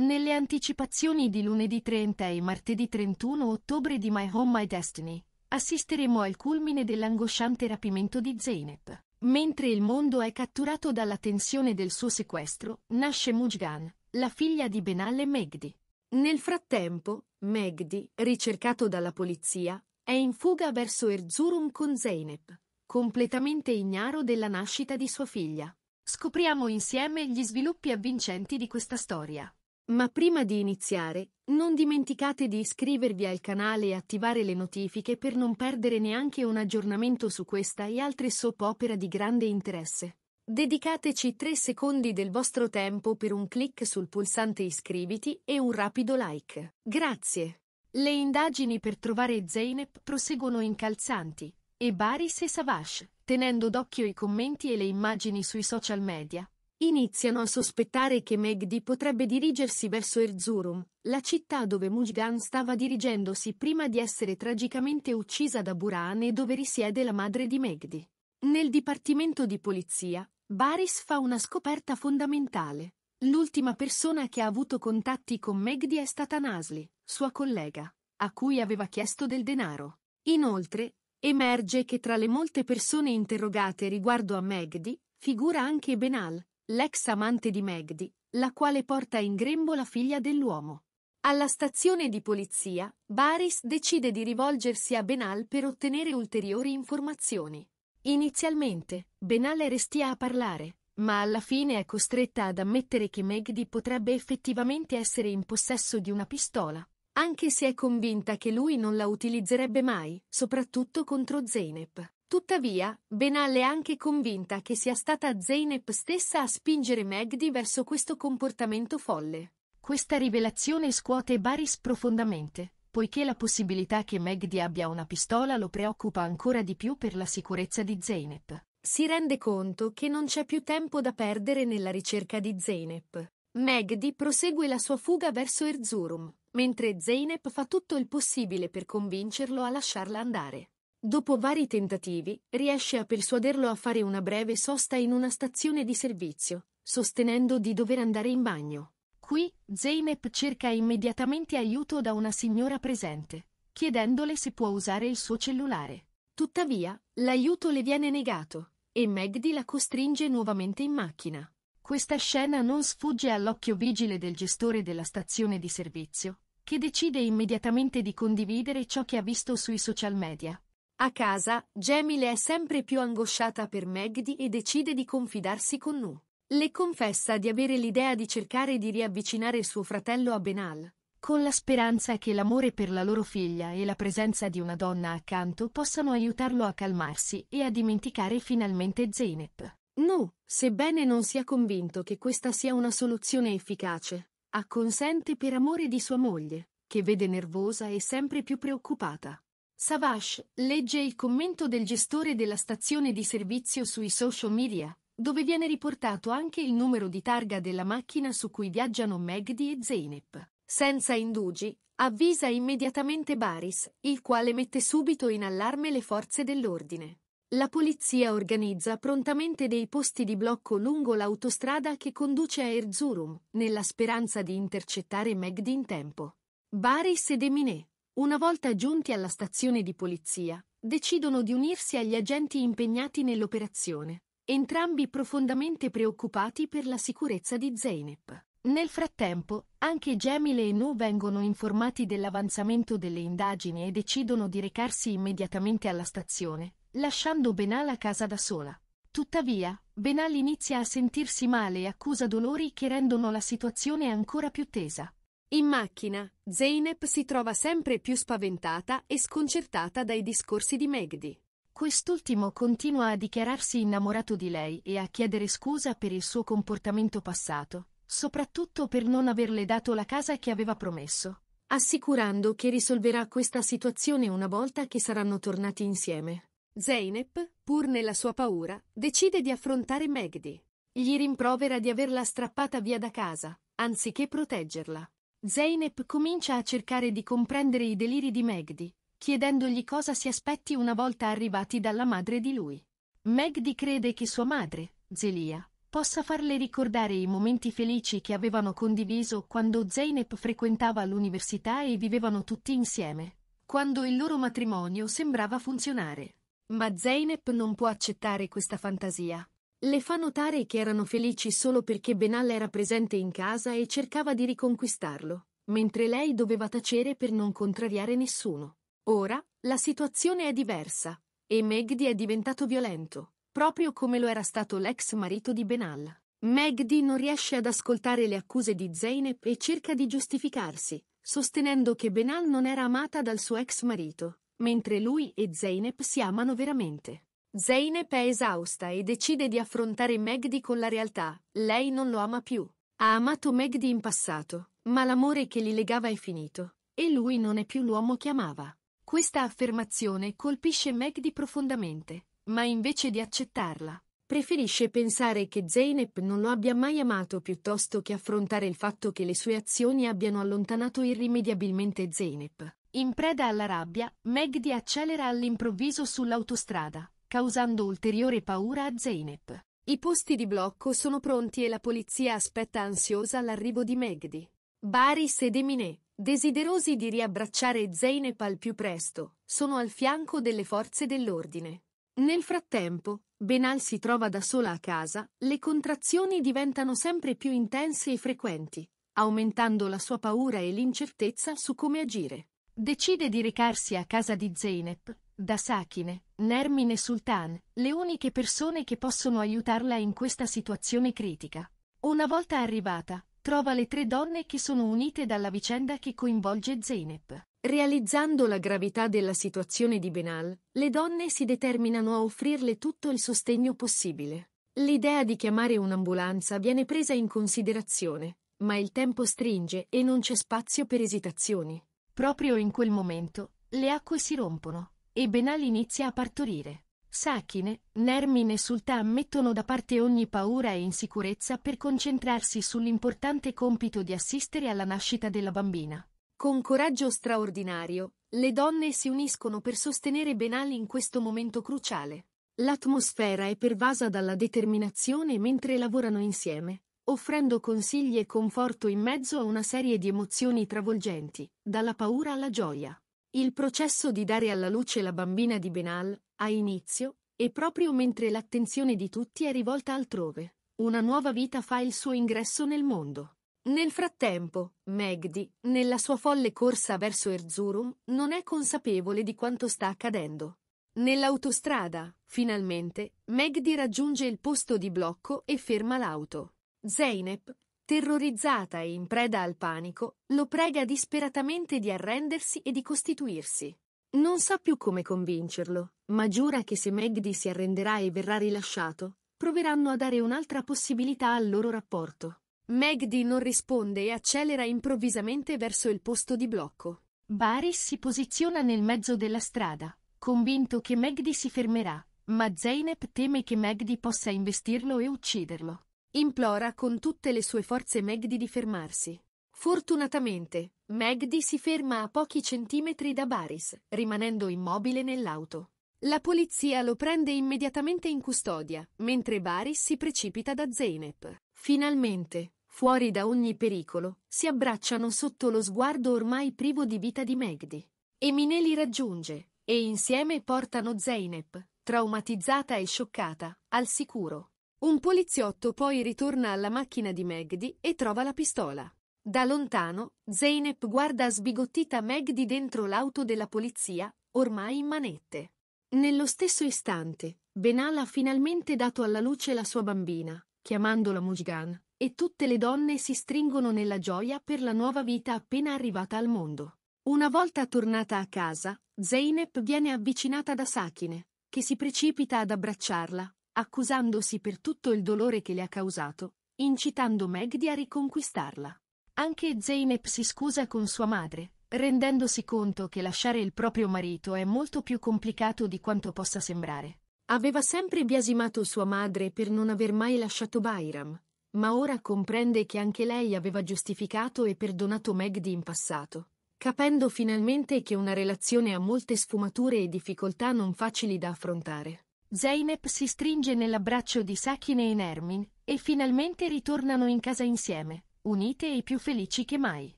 Nelle anticipazioni di lunedì 30 e martedì 31 ottobre di My Home My Destiny, assisteremo al culmine dell'angosciante rapimento di Zeynep. Mentre il mondo è catturato dalla tensione del suo sequestro, nasce Mujgan, la figlia di Benal e Megdi. Nel frattempo, Megdi, ricercato dalla polizia, è in fuga verso Erzurum con Zeynep, completamente ignaro della nascita di sua figlia. Scopriamo insieme gli sviluppi avvincenti di questa storia. Ma prima di iniziare, non dimenticate di iscrivervi al canale e attivare le notifiche per non perdere neanche un aggiornamento su questa e altre soap opera di grande interesse. Dedicateci 3 secondi del vostro tempo per un clic sul pulsante iscriviti e un rapido like. Grazie. Le indagini per trovare Zeynep proseguono incalzanti, e Baris e Savash, tenendo d'occhio i commenti e le immagini sui social media, Iniziano a sospettare che Megdi potrebbe dirigersi verso Erzurum, la città dove Mujgan stava dirigendosi prima di essere tragicamente uccisa da Buran e dove risiede la madre di Megdi. Nel dipartimento di polizia, Baris fa una scoperta fondamentale. L'ultima persona che ha avuto contatti con Megdi è stata Nasli, sua collega, a cui aveva chiesto del denaro. Inoltre, emerge che tra le molte persone interrogate riguardo a Megdi, figura anche Benal, l'ex amante di Magdi, la quale porta in grembo la figlia dell'uomo. Alla stazione di polizia, Baris decide di rivolgersi a Benal per ottenere ulteriori informazioni. Inizialmente, Benal restia a parlare, ma alla fine è costretta ad ammettere che Magdi potrebbe effettivamente essere in possesso di una pistola, anche se è convinta che lui non la utilizzerebbe mai, soprattutto contro Zeynep. Tuttavia, Benal è anche convinta che sia stata Zeynep stessa a spingere Magdi verso questo comportamento folle. Questa rivelazione scuote Baris profondamente, poiché la possibilità che Magdi abbia una pistola lo preoccupa ancora di più per la sicurezza di Zeynep. Si rende conto che non c'è più tempo da perdere nella ricerca di Zeynep. Magdi prosegue la sua fuga verso Erzurum, mentre Zeynep fa tutto il possibile per convincerlo a lasciarla andare. Dopo vari tentativi, riesce a persuaderlo a fare una breve sosta in una stazione di servizio, sostenendo di dover andare in bagno. Qui, Zeynep cerca immediatamente aiuto da una signora presente, chiedendole se può usare il suo cellulare. Tuttavia, l'aiuto le viene negato, e Magdi la costringe nuovamente in macchina. Questa scena non sfugge all'occhio vigile del gestore della stazione di servizio, che decide immediatamente di condividere ciò che ha visto sui social media, a casa, Gemile è sempre più angosciata per Magdi e decide di confidarsi con Nu. Le confessa di avere l'idea di cercare di riavvicinare suo fratello a Benal, con la speranza che l'amore per la loro figlia e la presenza di una donna accanto possano aiutarlo a calmarsi e a dimenticare finalmente Zeynep. No, sebbene non sia convinto che questa sia una soluzione efficace, acconsente per amore di sua moglie, che vede nervosa e sempre più preoccupata. Savash legge il commento del gestore della stazione di servizio sui social media, dove viene riportato anche il numero di targa della macchina su cui viaggiano Magdi e Zeynep. Senza indugi, avvisa immediatamente Baris, il quale mette subito in allarme le forze dell'ordine. La polizia organizza prontamente dei posti di blocco lungo l'autostrada che conduce a Erzurum, nella speranza di intercettare Magdi in tempo. Baris ed Eminé una volta giunti alla stazione di polizia, decidono di unirsi agli agenti impegnati nell'operazione, entrambi profondamente preoccupati per la sicurezza di Zeynep. Nel frattempo, anche Gemile e Nu vengono informati dell'avanzamento delle indagini e decidono di recarsi immediatamente alla stazione, lasciando Benal a casa da sola. Tuttavia, Benal inizia a sentirsi male e accusa dolori che rendono la situazione ancora più tesa. In macchina, Zeynep si trova sempre più spaventata e sconcertata dai discorsi di Megdi. Quest'ultimo continua a dichiararsi innamorato di lei e a chiedere scusa per il suo comportamento passato, soprattutto per non averle dato la casa che aveva promesso, assicurando che risolverà questa situazione una volta che saranno tornati insieme. Zeynep, pur nella sua paura, decide di affrontare Megdi. Gli rimprovera di averla strappata via da casa, anziché proteggerla. Zeynep comincia a cercare di comprendere i deliri di Megdi, chiedendogli cosa si aspetti una volta arrivati dalla madre di lui. Megdi crede che sua madre, Zelia, possa farle ricordare i momenti felici che avevano condiviso quando Zeynep frequentava l'università e vivevano tutti insieme, quando il loro matrimonio sembrava funzionare. Ma Zeynep non può accettare questa fantasia, le fa notare che erano felici solo perché Benal era presente in casa e cercava di riconquistarlo, mentre lei doveva tacere per non contrariare nessuno. Ora, la situazione è diversa, e Megdi è diventato violento, proprio come lo era stato l'ex marito di Benal. Megdi non riesce ad ascoltare le accuse di Zeynep e cerca di giustificarsi, sostenendo che Benal non era amata dal suo ex marito, mentre lui e Zeynep si amano veramente. Zeynep è esausta e decide di affrontare Megdi con la realtà. Lei non lo ama più. Ha amato Megdi in passato, ma l'amore che li legava è finito e lui non è più l'uomo che amava. Questa affermazione colpisce Megdi profondamente, ma invece di accettarla, preferisce pensare che Zeynep non lo abbia mai amato piuttosto che affrontare il fatto che le sue azioni abbiano allontanato irrimediabilmente Zeynep. In preda alla rabbia, Megdi accelera all'improvviso sull'autostrada, causando ulteriore paura a Zeynep. I posti di blocco sono pronti e la polizia aspetta ansiosa l'arrivo di Megdi. Baris ed Emine, desiderosi di riabbracciare Zeynep al più presto, sono al fianco delle forze dell'ordine. Nel frattempo, Benal si trova da sola a casa, le contrazioni diventano sempre più intense e frequenti, aumentando la sua paura e l'incertezza su come agire. Decide di recarsi a casa di Zeynep, da Sakine, Nermine e Sultan, le uniche persone che possono aiutarla in questa situazione critica. Una volta arrivata, trova le tre donne che sono unite dalla vicenda che coinvolge Zeynep. Realizzando la gravità della situazione di Benal, le donne si determinano a offrirle tutto il sostegno possibile. L'idea di chiamare un'ambulanza viene presa in considerazione, ma il tempo stringe e non c'è spazio per esitazioni. Proprio in quel momento, le acque si rompono e Benali inizia a partorire. Sakine, Nermin e Sultan mettono da parte ogni paura e insicurezza per concentrarsi sull'importante compito di assistere alla nascita della bambina. Con coraggio straordinario, le donne si uniscono per sostenere Benali in questo momento cruciale. L'atmosfera è pervasa dalla determinazione mentre lavorano insieme, offrendo consigli e conforto in mezzo a una serie di emozioni travolgenti, dalla paura alla gioia. Il processo di dare alla luce la bambina di Benal ha inizio, e proprio mentre l'attenzione di tutti è rivolta altrove, una nuova vita fa il suo ingresso nel mondo. Nel frattempo, Megdi, nella sua folle corsa verso Erzurum, non è consapevole di quanto sta accadendo. Nell'autostrada, finalmente, Megdi raggiunge il posto di blocco e ferma l'auto. Zeynep, terrorizzata e in preda al panico, lo prega disperatamente di arrendersi e di costituirsi. Non sa più come convincerlo, ma giura che se Magdi si arrenderà e verrà rilasciato, proveranno a dare un'altra possibilità al loro rapporto. Magdi non risponde e accelera improvvisamente verso il posto di blocco. Baris si posiziona nel mezzo della strada, convinto che Magdi si fermerà, ma Zeynep teme che Magdi possa investirlo e ucciderlo. Implora con tutte le sue forze Magdi di fermarsi. Fortunatamente, Magdi si ferma a pochi centimetri da Baris, rimanendo immobile nell'auto. La polizia lo prende immediatamente in custodia, mentre Baris si precipita da Zeynep. Finalmente, fuori da ogni pericolo, si abbracciano sotto lo sguardo ormai privo di vita di Megdi. Emine li raggiunge, e insieme portano Zeynep, traumatizzata e scioccata, al sicuro. Un poliziotto poi ritorna alla macchina di Magdi e trova la pistola. Da lontano, Zeynep guarda sbigottita Magdi dentro l'auto della polizia, ormai in manette. Nello stesso istante, Benal ha finalmente dato alla luce la sua bambina, chiamandola Mujgan, e tutte le donne si stringono nella gioia per la nuova vita appena arrivata al mondo. Una volta tornata a casa, Zeynep viene avvicinata da Sakine, che si precipita ad abbracciarla, accusandosi per tutto il dolore che le ha causato, incitando Magdi a riconquistarla. Anche Zeynep si scusa con sua madre, rendendosi conto che lasciare il proprio marito è molto più complicato di quanto possa sembrare. Aveva sempre biasimato sua madre per non aver mai lasciato Bayram, ma ora comprende che anche lei aveva giustificato e perdonato Magdi in passato, capendo finalmente che una relazione ha molte sfumature e difficoltà non facili da affrontare. Zeynep si stringe nell'abbraccio di Sakine e Nermin, e finalmente ritornano in casa insieme, unite e più felici che mai.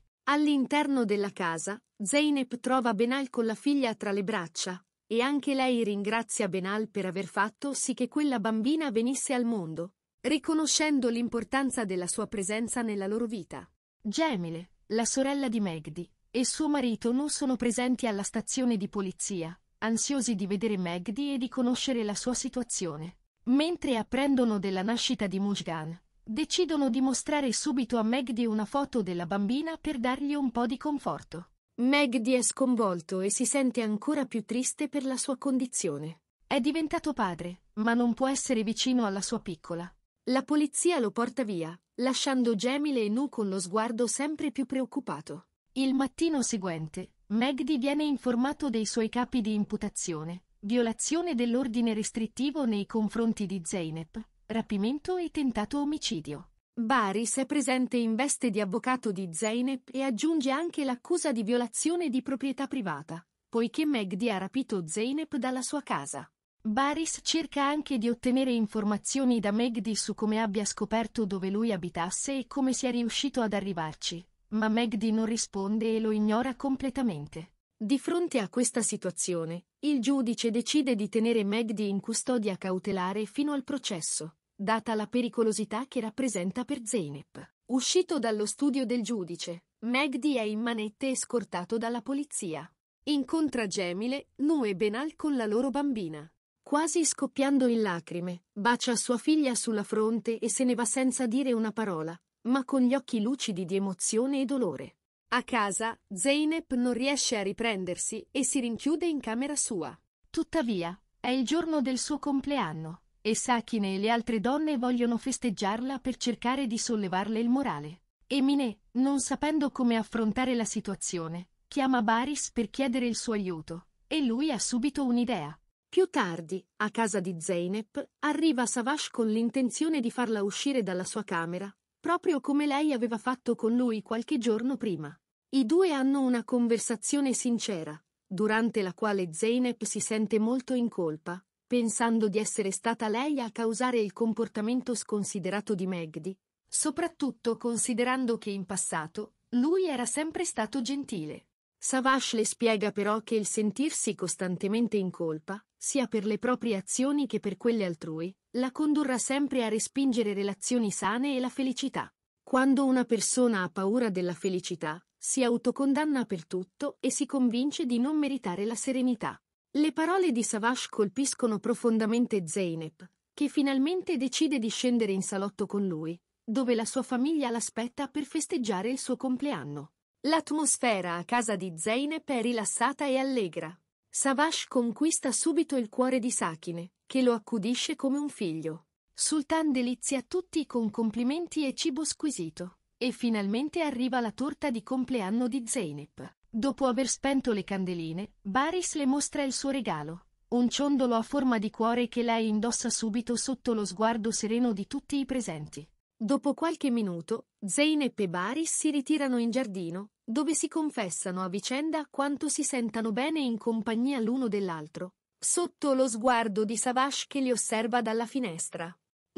All'interno della casa, Zeynep trova Benal con la figlia tra le braccia, e anche lei ringrazia Benal per aver fatto sì che quella bambina venisse al mondo, riconoscendo l'importanza della sua presenza nella loro vita. Gemile, la sorella di Megdi, e suo marito non sono presenti alla stazione di polizia, ansiosi di vedere Magdi e di conoscere la sua situazione. Mentre apprendono della nascita di Mushgan, decidono di mostrare subito a Magdi una foto della bambina per dargli un po' di conforto. Magdi è sconvolto e si sente ancora più triste per la sua condizione. È diventato padre, ma non può essere vicino alla sua piccola. La polizia lo porta via, lasciando Gemile e Nu con lo sguardo sempre più preoccupato. Il mattino seguente, Magdi viene informato dei suoi capi di imputazione, violazione dell'ordine restrittivo nei confronti di Zeynep, rapimento e tentato omicidio. Baris è presente in veste di avvocato di Zeynep e aggiunge anche l'accusa di violazione di proprietà privata, poiché Magdi ha rapito Zeynep dalla sua casa. Baris cerca anche di ottenere informazioni da Magdi su come abbia scoperto dove lui abitasse e come sia riuscito ad arrivarci, ma Magdi non risponde e lo ignora completamente. Di fronte a questa situazione, il giudice decide di tenere Magdi in custodia cautelare fino al processo, data la pericolosità che rappresenta per Zeynep. Uscito dallo studio del giudice, Magdi è in manette e scortato dalla polizia. Incontra Gemile, Nu e Benal con la loro bambina. Quasi scoppiando in lacrime, bacia sua figlia sulla fronte e se ne va senza dire una parola, ma con gli occhi lucidi di emozione e dolore. A casa, Zeynep non riesce a riprendersi e si rinchiude in camera sua. Tuttavia, è il giorno del suo compleanno, e Sakine e le altre donne vogliono festeggiarla per cercare di sollevarle il morale. Emine, non sapendo come affrontare la situazione, chiama Baris per chiedere il suo aiuto, e lui ha subito un'idea. Più tardi, a casa di Zeynep, arriva Savash con l'intenzione di farla uscire dalla sua camera, proprio come lei aveva fatto con lui qualche giorno prima. I due hanno una conversazione sincera, durante la quale Zeynep si sente molto in colpa, pensando di essere stata lei a causare il comportamento sconsiderato di Megdi, soprattutto considerando che in passato lui era sempre stato gentile. Savash le spiega però che il sentirsi costantemente in colpa sia per le proprie azioni che per quelle altrui, la condurrà sempre a respingere relazioni sane e la felicità. Quando una persona ha paura della felicità, si autocondanna per tutto e si convince di non meritare la serenità. Le parole di Savash colpiscono profondamente Zeynep, che finalmente decide di scendere in salotto con lui, dove la sua famiglia l'aspetta per festeggiare il suo compleanno. L'atmosfera a casa di Zeynep è rilassata e allegra, Savash conquista subito il cuore di Sakine, che lo accudisce come un figlio. Sultan delizia tutti con complimenti e cibo squisito. E finalmente arriva la torta di compleanno di Zeynep. Dopo aver spento le candeline, Baris le mostra il suo regalo. Un ciondolo a forma di cuore che lei indossa subito sotto lo sguardo sereno di tutti i presenti. Dopo qualche minuto, Zain e Pebari si ritirano in giardino, dove si confessano a vicenda quanto si sentano bene in compagnia l'uno dell'altro, sotto lo sguardo di Savash che li osserva dalla finestra.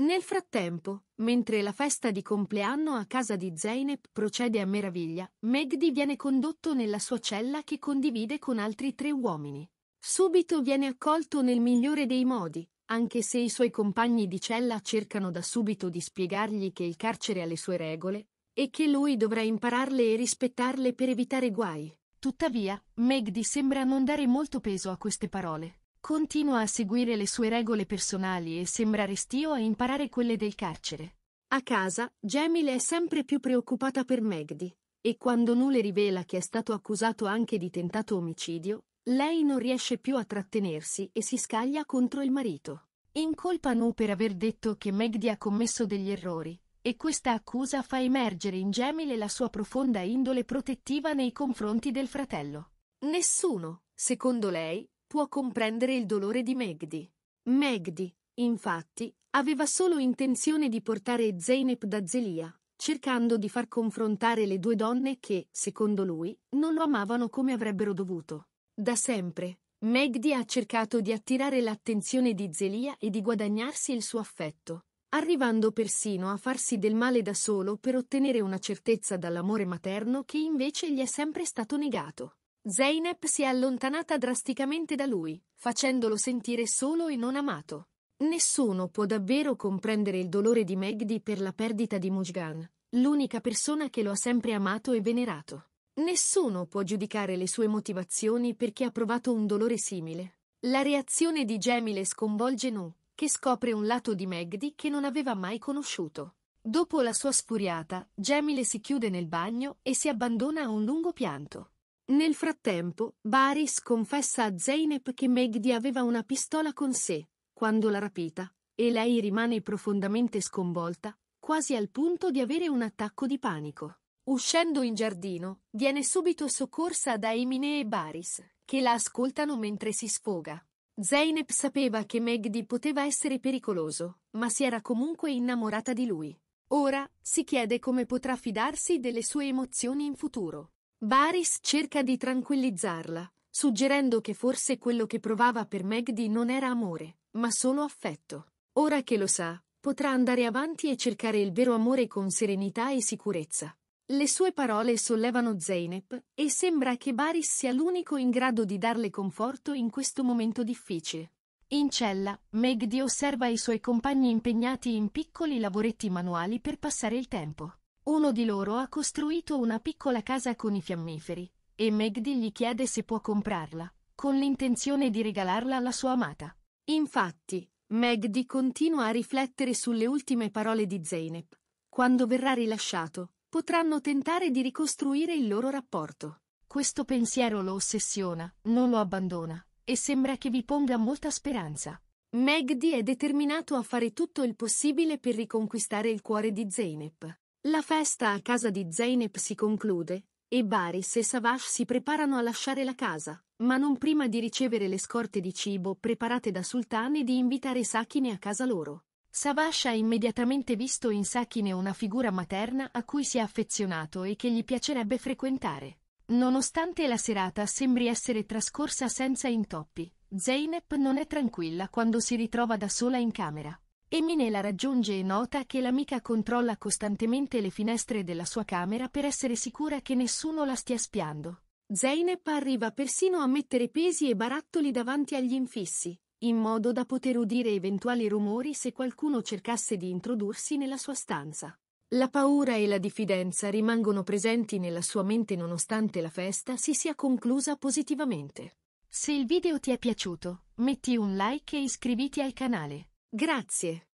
Nel frattempo, mentre la festa di compleanno a casa di Zeynep procede a meraviglia, Megdi viene condotto nella sua cella che condivide con altri tre uomini. Subito viene accolto nel migliore dei modi, anche se i suoi compagni di cella cercano da subito di spiegargli che il carcere ha le sue regole, e che lui dovrà impararle e rispettarle per evitare guai. Tuttavia, Megdi sembra non dare molto peso a queste parole. Continua a seguire le sue regole personali e sembra restio a imparare quelle del carcere. A casa, Gemile è sempre più preoccupata per Megdi, e quando Nu rivela che è stato accusato anche di tentato omicidio, lei non riesce più a trattenersi e si scaglia contro il marito. Incolpa Nu per aver detto che Megdi ha commesso degli errori, e questa accusa fa emergere in Gemile la sua profonda indole protettiva nei confronti del fratello. Nessuno, secondo lei, può comprendere il dolore di Megdi. Megdi, infatti, aveva solo intenzione di portare Zeynep da Zelia, cercando di far confrontare le due donne che, secondo lui, non lo amavano come avrebbero dovuto. Da sempre, Megdi ha cercato di attirare l'attenzione di Zelia e di guadagnarsi il suo affetto, arrivando persino a farsi del male da solo per ottenere una certezza dall'amore materno che invece gli è sempre stato negato. Zeynep si è allontanata drasticamente da lui, facendolo sentire solo e non amato. Nessuno può davvero comprendere il dolore di Megdi per la perdita di Mujgan, l'unica persona che lo ha sempre amato e venerato. Nessuno può giudicare le sue motivazioni perché ha provato un dolore simile. La reazione di Gemile sconvolge Nu, che scopre un lato di Magdi che non aveva mai conosciuto. Dopo la sua sfuriata, Gemile si chiude nel bagno e si abbandona a un lungo pianto. Nel frattempo, Baris confessa a Zeynep che Magdi aveva una pistola con sé, quando l'ha rapita, e lei rimane profondamente sconvolta, quasi al punto di avere un attacco di panico. Uscendo in giardino, viene subito soccorsa da Emine e Baris, che la ascoltano mentre si sfoga. Zeynep sapeva che Megdi poteva essere pericoloso, ma si era comunque innamorata di lui. Ora si chiede come potrà fidarsi delle sue emozioni in futuro. Baris cerca di tranquillizzarla, suggerendo che forse quello che provava per Megdi non era amore, ma solo affetto. Ora che lo sa, potrà andare avanti e cercare il vero amore con serenità e sicurezza. Le sue parole sollevano Zeynep e sembra che Baris sia l'unico in grado di darle conforto in questo momento difficile. In cella, Megdi osserva i suoi compagni impegnati in piccoli lavoretti manuali per passare il tempo. Uno di loro ha costruito una piccola casa con i fiammiferi, e Megdi gli chiede se può comprarla, con l'intenzione di regalarla alla sua amata. Infatti, Megdi continua a riflettere sulle ultime parole di Zeynep. Quando verrà rilasciato, potranno tentare di ricostruire il loro rapporto. Questo pensiero lo ossessiona, non lo abbandona, e sembra che vi ponga molta speranza. Magdi è determinato a fare tutto il possibile per riconquistare il cuore di Zeynep. La festa a casa di Zeynep si conclude, e Baris e Savash si preparano a lasciare la casa, ma non prima di ricevere le scorte di cibo preparate da Sultan e di invitare Sakine a casa loro. Savasha ha immediatamente visto in Sakine una figura materna a cui si è affezionato e che gli piacerebbe frequentare. Nonostante la serata sembri essere trascorsa senza intoppi, Zeynep non è tranquilla quando si ritrova da sola in camera. Emine la raggiunge e nota che l'amica controlla costantemente le finestre della sua camera per essere sicura che nessuno la stia spiando. Zeynep arriva persino a mettere pesi e barattoli davanti agli infissi in modo da poter udire eventuali rumori se qualcuno cercasse di introdursi nella sua stanza. La paura e la diffidenza rimangono presenti nella sua mente nonostante la festa si sia conclusa positivamente. Se il video ti è piaciuto, metti un like e iscriviti al canale. Grazie.